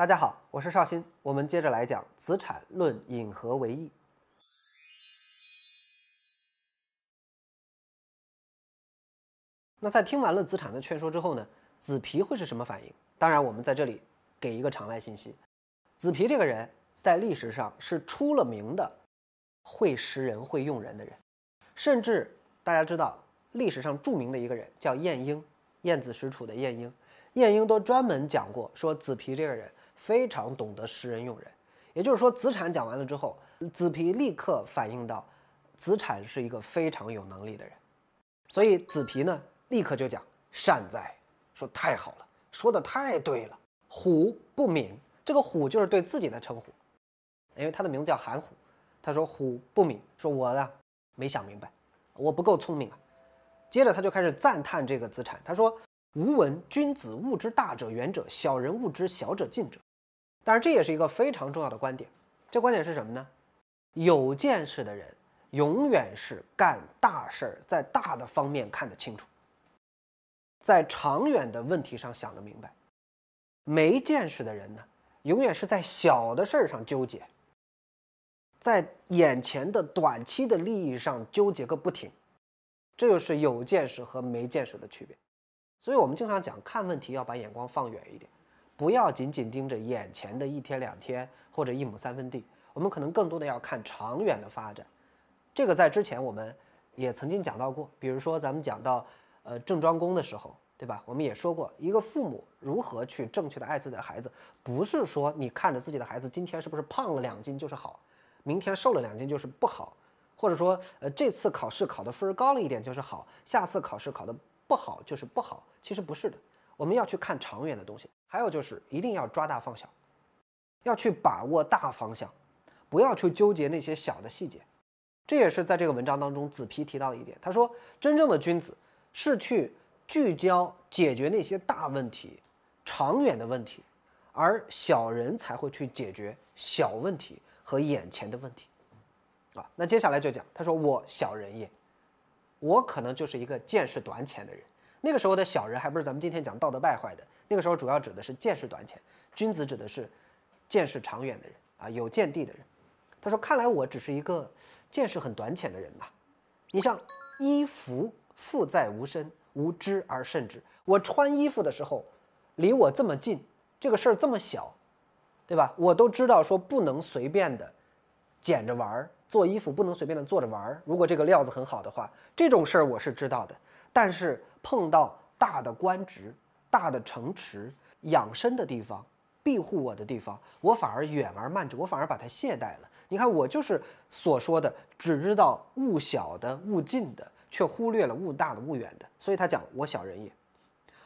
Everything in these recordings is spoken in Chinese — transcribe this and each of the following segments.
大家好，我是绍兴。我们接着来讲《子产论引何为义》。那在听完了子产的劝说之后呢，子皮会是什么反应？当然，我们在这里给一个场外信息：子皮这个人，在历史上是出了名的会识人、会用人的人。甚至大家知道，历史上著名的一个人叫晏婴，晏子使楚的晏婴，晏婴都专门讲过，说子皮这个人。非常懂得识人用人，也就是说，子产讲完了之后，子皮立刻反应到，子产是一个非常有能力的人，所以子皮呢，立刻就讲善哉，说太好了，说的太对了。虎不敏，这个虎就是对自己的称呼，因为他的名字叫韩虎，他说虎不敏，说我呢没想明白，我不够聪明啊。接着他就开始赞叹这个子产，他说吾闻君子务之大者远者，小人物之小者近者。但是这也是一个非常重要的观点，这观点是什么呢？有见识的人永远是干大事儿，在大的方面看得清楚，在长远的问题上想得明白。没见识的人呢，永远是在小的事儿上纠结，在眼前的短期的利益上纠结个不停。这就是有见识和没见识的区别。所以我们经常讲，看问题要把眼光放远一点。不要紧紧盯着眼前的一天两天或者一亩三分地，我们可能更多的要看长远的发展。这个在之前我们也曾经讲到过，比如说咱们讲到呃郑庄公的时候，对吧？我们也说过，一个父母如何去正确的爱自己的孩子，不是说你看着自己的孩子今天是不是胖了两斤就是好，明天瘦了两斤就是不好，或者说呃这次考试考的分高了一点就是好，下次考试考的不好就是不好，其实不是的，我们要去看长远的东西。还有就是，一定要抓大放小，要去把握大方向，不要去纠结那些小的细节。这也是在这个文章当中，子皮提到的一点。他说，真正的君子是去聚焦解决那些大问题、长远的问题，而小人才会去解决小问题和眼前的问题。啊，那接下来就讲，他说我小人也，我可能就是一个见识短浅的人。那个时候的小人还不是咱们今天讲道德败坏的，那个时候主要指的是见识短浅，君子指的是见识长远的人啊，有见地的人。他说：“看来我只是一个见识很短浅的人呐。”你像衣服，富在无身，无知而甚之。我穿衣服的时候，离我这么近，这个事儿这么小，对吧？我都知道说不能随便的捡着玩儿，做衣服不能随便的做着玩儿。如果这个料子很好的话，这种事儿我是知道的。但是碰到大的官职、大的城池、养生的地方、庇护我的地方，我反而远而慢之，我反而把它懈怠了。你看，我就是所说的，只知道物小的、物近的，却忽略了物大的、物远的。所以他讲我小人也。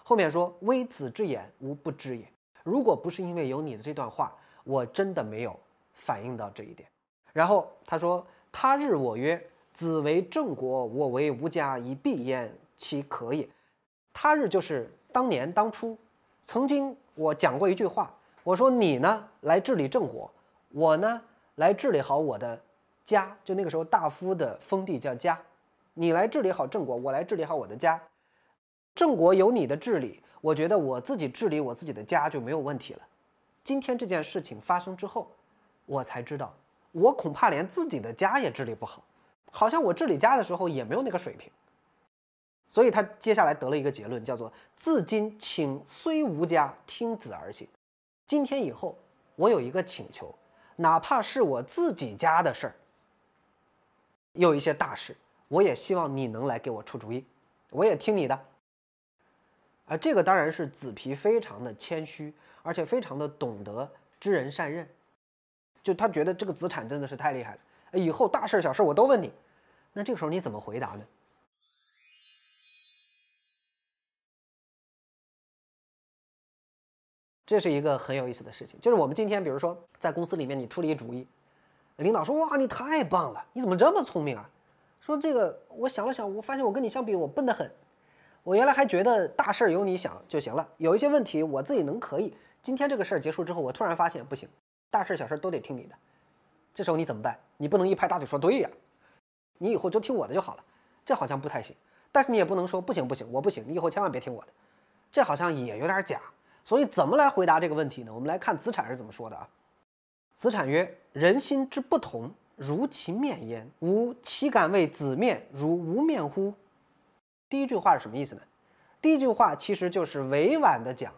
后面说：“微子之言，吾不知也。”如果不是因为有你的这段话，我真的没有反映到这一点。然后他说：“他日我曰，子为郑国，我为吴家，以避焉。”其可也。他日就是当年当初，曾经我讲过一句话，我说你呢来治理郑国，我呢来治理好我的家。就那个时候，大夫的封地叫家，你来治理好郑国，我来治理好我的家。郑国有你的治理，我觉得我自己治理我自己的家就没有问题了。今天这件事情发生之后，我才知道，我恐怕连自己的家也治理不好，好像我治理家的时候也没有那个水平。所以他接下来得了一个结论，叫做“自今请虽无家，听子而行”。今天以后，我有一个请求，哪怕是我自己家的事儿，有一些大事，我也希望你能来给我出主意，我也听你的。啊，这个当然是子皮非常的谦虚，而且非常的懂得知人善任，就他觉得这个子产真的是太厉害了，以后大事小事我都问你。那这个时候你怎么回答呢？这是一个很有意思的事情，就是我们今天，比如说在公司里面，你出了一主意，领导说：“哇，你太棒了，你怎么这么聪明啊？”说这个，我想了想，我发现我跟你相比，我笨得很。我原来还觉得大事儿由你想就行了，有一些问题我自己能可以。今天这个事儿结束之后，我突然发现不行，大事儿小事儿都得听你的。这时候你怎么办？你不能一拍大腿说：“对呀，你以后就听我的就好了。”这好像不太行。但是你也不能说：“不行不行，我不行，你以后千万别听我的。”这好像也有点假。所以怎么来回答这个问题呢？我们来看子产是怎么说的啊。子产曰：“人心之不同，如其面焉。吾岂敢为子面如无面乎？”第一句话是什么意思呢？第一句话其实就是委婉的讲，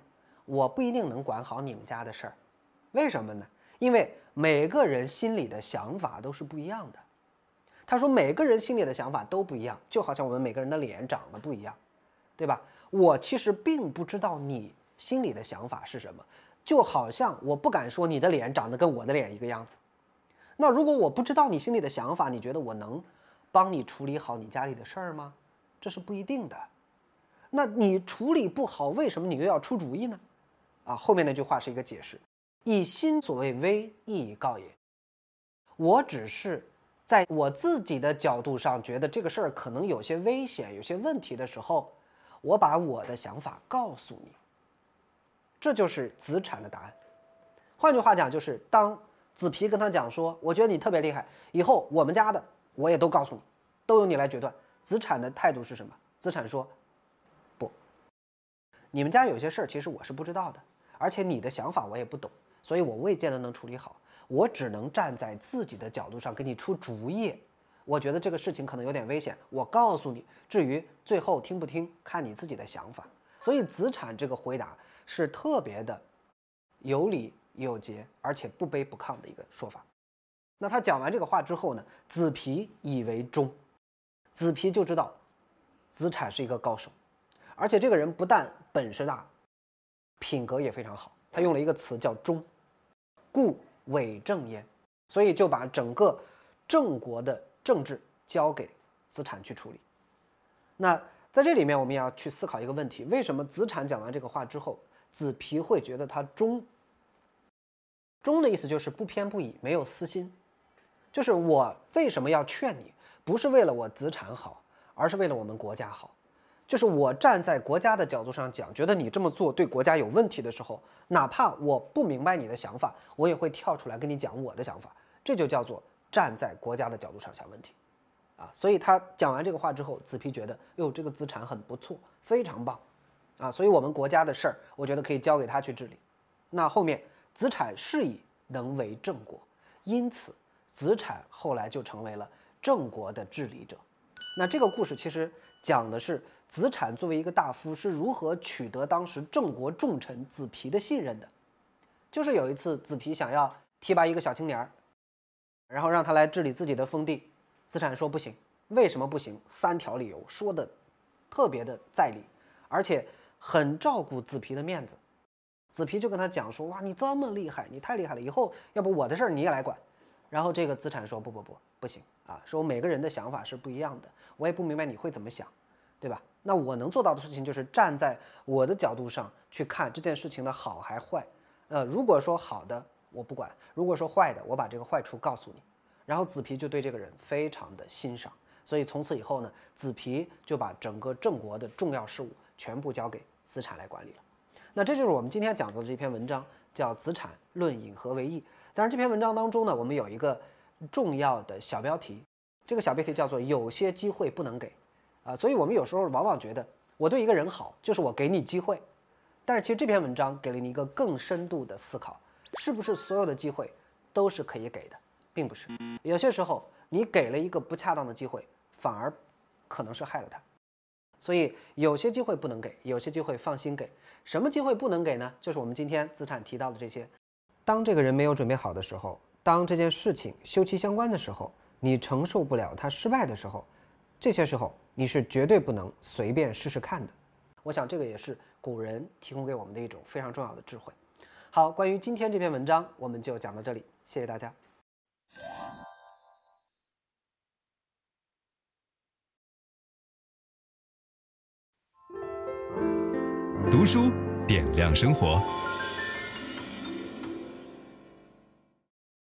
我不一定能管好你们家的事儿。为什么呢？因为每个人心里的想法都是不一样的。他说每个人心里的想法都不一样，就好像我们每个人的脸长得不一样，对吧？我其实并不知道你。心里的想法是什么？就好像我不敢说你的脸长得跟我的脸一个样子。那如果我不知道你心里的想法，你觉得我能帮你处理好你家里的事儿吗？这是不一定的。那你处理不好，为什么你又要出主意呢？啊，后面那句话是一个解释：以心所谓危，亦告也。我只是在我自己的角度上觉得这个事儿可能有些危险、有些问题的时候，我把我的想法告诉你。这就是子产的答案。换句话讲，就是当子皮跟他讲说：“我觉得你特别厉害，以后我们家的我也都告诉你，都由你来决断。”子产的态度是什么？子产说：“不，你们家有些事儿其实我是不知道的，而且你的想法我也不懂，所以我未见得能处理好。我只能站在自己的角度上给你出主意。我觉得这个事情可能有点危险，我告诉你。至于最后听不听，看你自己的想法。”所以子产这个回答是特别的有理有节，而且不卑不亢的一个说法。那他讲完这个话之后呢，子皮以为忠，子皮就知道子产是一个高手，而且这个人不但本事大，品格也非常好。他用了一个词叫忠，故伪正焉，所以就把整个郑国的政治交给子产去处理。那。在这里面，我们也要去思考一个问题：为什么子产讲完这个话之后，子皮会觉得他忠？忠的意思就是不偏不倚，没有私心，就是我为什么要劝你，不是为了我子产好，而是为了我们国家好，就是我站在国家的角度上讲，觉得你这么做对国家有问题的时候，哪怕我不明白你的想法，我也会跳出来跟你讲我的想法，这就叫做站在国家的角度上想问题。啊，所以他讲完这个话之后，子皮觉得，哟，这个资产很不错，非常棒，啊，所以我们国家的事儿，我觉得可以交给他去治理。那后面，子产是以能为郑国，因此，子产后来就成为了郑国的治理者。那这个故事其实讲的是子产作为一个大夫是如何取得当时郑国重臣子皮的信任的。就是有一次，子皮想要提拔一个小青年儿，然后让他来治理自己的封地。资产说不行，为什么不行？三条理由说的特别的在理，而且很照顾子皮的面子。子皮就跟他讲说：“哇，你这么厉害，你太厉害了！以后要不我的事儿你也来管。”然后这个资产说：“不不不，不行啊！说每个人的想法是不一样的，我也不明白你会怎么想，对吧？那我能做到的事情就是站在我的角度上去看这件事情的好还坏。呃，如果说好的，我不管；如果说坏的，我把这个坏处告诉你。”然后子皮就对这个人非常的欣赏，所以从此以后呢，子皮就把整个郑国的重要事务全部交给子产来管理了。那这就是我们今天讲的这篇文章，叫《子产论引何为义》。但是这篇文章当中呢，我们有一个重要的小标题，这个小标题叫做“有些机会不能给”。啊，所以我们有时候往往觉得我对一个人好就是我给你机会，但是其实这篇文章给了你一个更深度的思考：是不是所有的机会都是可以给的？并不是，有些时候你给了一个不恰当的机会，反而可能是害了他。所以有些机会不能给，有些机会放心给。什么机会不能给呢？就是我们今天资产提到的这些：当这个人没有准备好的时候，当这件事情休戚相关的时候，你承受不了他失败的时候，这些时候你是绝对不能随便试试看的。我想这个也是古人提供给我们的一种非常重要的智慧。好，关于今天这篇文章，我们就讲到这里，谢谢大家。书点亮生活。